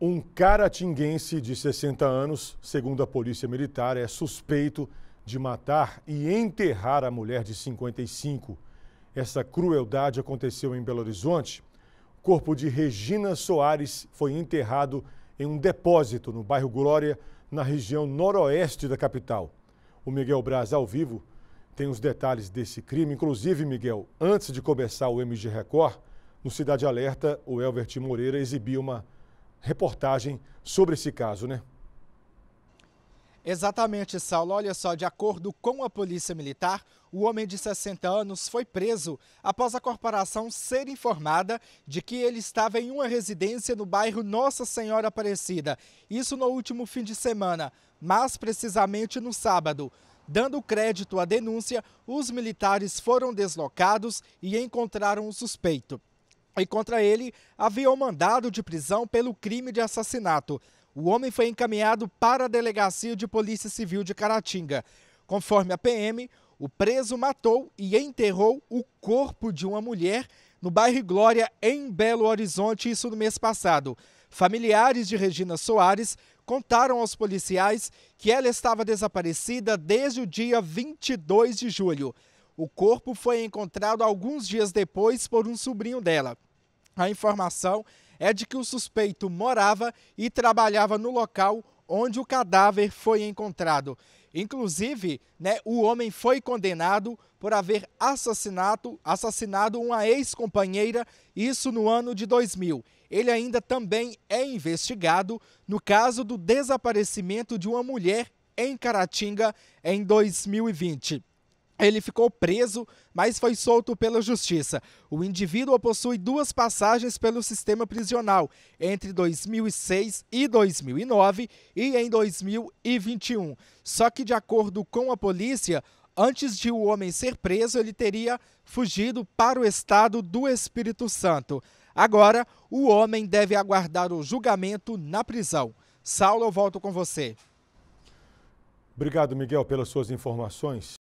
Um caratinguense de 60 anos, segundo a Polícia Militar, é suspeito de matar e enterrar a mulher de 55. Essa crueldade aconteceu em Belo Horizonte. O corpo de Regina Soares foi enterrado em um depósito no bairro Glória, na região noroeste da capital. O Miguel Braz, ao vivo, tem os detalhes desse crime. Inclusive, Miguel, antes de começar o MG Record, no Cidade Alerta, o Elvert Moreira exibiu uma reportagem sobre esse caso, né? Exatamente, Saulo. Olha só, de acordo com a Polícia Militar, o homem de 60 anos foi preso após a corporação ser informada de que ele estava em uma residência no bairro Nossa Senhora Aparecida. Isso no último fim de semana, mas precisamente no sábado. Dando crédito à denúncia, os militares foram deslocados e encontraram o suspeito e contra ele havia um mandado de prisão pelo crime de assassinato. O homem foi encaminhado para a delegacia de Polícia Civil de Caratinga. Conforme a PM, o preso matou e enterrou o corpo de uma mulher no bairro Glória, em Belo Horizonte, isso no mês passado. Familiares de Regina Soares contaram aos policiais que ela estava desaparecida desde o dia 22 de julho. O corpo foi encontrado alguns dias depois por um sobrinho dela. A informação é de que o suspeito morava e trabalhava no local onde o cadáver foi encontrado. Inclusive, né, o homem foi condenado por haver assassinato, assassinado uma ex-companheira, isso no ano de 2000. Ele ainda também é investigado no caso do desaparecimento de uma mulher em Caratinga em 2020. Ele ficou preso, mas foi solto pela justiça. O indivíduo possui duas passagens pelo sistema prisional, entre 2006 e 2009 e em 2021. Só que, de acordo com a polícia, antes de o homem ser preso, ele teria fugido para o estado do Espírito Santo. Agora, o homem deve aguardar o julgamento na prisão. Saulo, eu volto com você. Obrigado, Miguel, pelas suas informações.